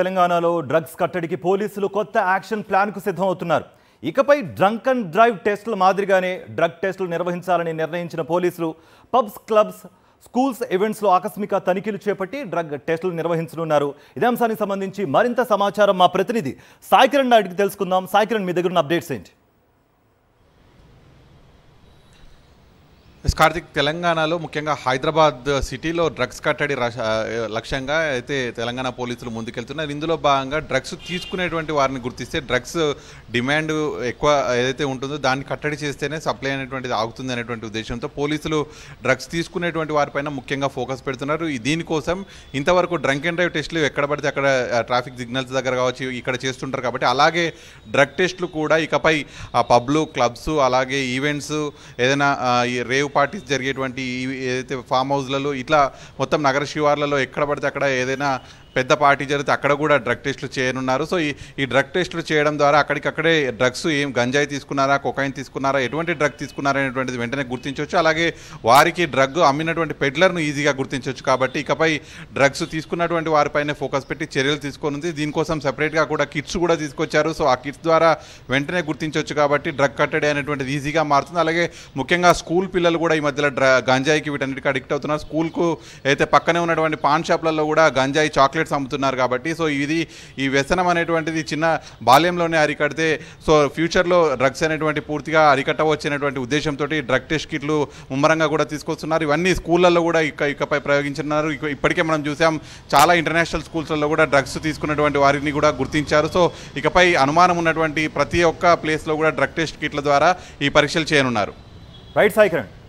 తెలంగాణలో డ్రగ్స్ కట్టడికి పోలీసులు కొత్త యాక్షన్ ప్లాన్కు సిద్ధమవుతున్నారు ఇకపై డ్రంక్ అండ్ డ్రైవ్ టెస్టుల మాదిరిగానే డ్రగ్ టెస్టులు నిర్వహించాలని నిర్ణయించిన పోలీసులు పబ్స్ క్లబ్స్ స్కూల్స్ ఈవెంట్స్లో ఆకస్మిక తనిఖీలు చేపట్టి డ్రగ్ టెస్టులు నిర్వహించనున్నారు ఇదే అంశానికి సంబంధించి మరింత సమాచారం మా ప్రతినిధి సాయికిరణ్ అడిగి తెలుసుకుందాం సాయికిరణ్ మీ దగ్గర ఉన్న అప్డేట్స్ ఏంటి కార్తిక్ తెలంగాణలో ముఖ్యంగా హైదరాబాద్ సిటీలో డ్రగ్స్ కట్టడి లక్ష్యంగా అయితే తెలంగాణ పోలీసులు ముందుకెళ్తున్నారు ఇందులో భాగంగా డ్రగ్స్ తీసుకునేటువంటి వారిని గుర్తిస్తే డ్రగ్స్ డిమాండ్ ఎక్కువ ఏదైతే ఉంటుందో దాన్ని కట్టడి చేస్తేనే సప్లై అనేటువంటిది ఆగుతుంది అనేటువంటి ఉద్దేశంతో పోలీసులు డ్రగ్స్ తీసుకునేటువంటి వారిపైన ముఖ్యంగా ఫోకస్ పెడుతున్నారు దీనికోసం ఇంతవరకు డ్రంక్ అండ్ డ్రైవ్ టెస్టులు ఎక్కడ పడితే అక్కడ ట్రాఫిక్ సిగ్నల్స్ దగ్గర కావచ్చు ఇక్కడ చేస్తుంటారు కాబట్టి అలాగే డ్రగ్ టెస్టులు కూడా ఇకపై పబ్లు క్లబ్స్ అలాగే ఈవెంట్స్ ఏదైనా రేవ్ పార్టీస్ జరిగేటువంటి ఏదైతే ఫామ్ హౌస్లలో ఇట్లా మొత్తం నగర శివార్లలో ఎక్కడ పడితే అక్కడ ఏదైనా పెద్ద పార్టీ జరిగితే అక్కడ కూడా డ్రగ్ టెస్టులు చేయనున్నారు సో ఈ ఈ డ్రగ్ టెస్టులు చేయడం ద్వారా అక్కడికక్కడే డ్రగ్స్ ఏం గంజాయి తీసుకున్నారా కొకాయిన్ తీసుకున్నారా ఎటువంటి డ్రగ్ తీసుకున్నారా అనేటువంటిది వెంటనే గుర్తించవచ్చు అలాగే వారికి డ్రగ్ అమ్మినటువంటి పెడ్లర్ను ఈజీగా గుర్తించవచ్చు కాబట్టి ఇకపై డ్రగ్స్ తీసుకున్నటువంటి వారిపైనే ఫోకస్ పెట్టి చర్యలు తీసుకొని దీనికోసం సపరేట్గా కూడా కిట్స్ కూడా తీసుకొచ్చారు సో ఆ కిట్స్ ద్వారా వెంటనే గుర్తించవచ్చు కాబట్టి డ్రగ్ కట్టడి అనేటువంటిది ఈజీగా మారుతుంది అలాగే ముఖ్యంగా స్కూల్ పిల్లలు కూడా ఈ మధ్యలో డ్రా గంజాయికి వీటన్నిటికి అడిక్ట్ అవుతున్నారు స్కూల్కు అయితే పక్కనే ఉన్నటువంటి పాన్ షాప్లలో కూడా గంజాయి చాక్లెట్స్ అమ్ముతున్నారు కాబట్టి సో ఇది ఈ వ్యసనం అనేటువంటిది చిన్న బాల్యంలోనే అరికడితే సో ఫ్యూచర్లో డ్రగ్స్ అనేటువంటి పూర్తిగా అరికట్టవచ్చు అనేటువంటి ఉద్దేశంతో డ్రగ్ టెస్ట్ కిట్లు ముమ్మరంగా కూడా తీసుకొస్తున్నారు ఇవన్నీ స్కూళ్ళల్లో కూడా ఇక ఇకపై ప్రయోగించున్నారు ఇప్పటికే మనం చూసాం చాలా ఇంటర్నేషనల్ స్కూల్స్లలో కూడా డ్రగ్స్ తీసుకున్నటువంటి వారిని కూడా గుర్తించారు సో ఇకపై అనుమానం ఉన్నటువంటి ప్రతి ఒక్క ప్లేస్లో కూడా డ్రగ్ టెస్ట్ కిట్ల ద్వారా ఈ పరీక్షలు చేయనున్నారు రైట్ సాయి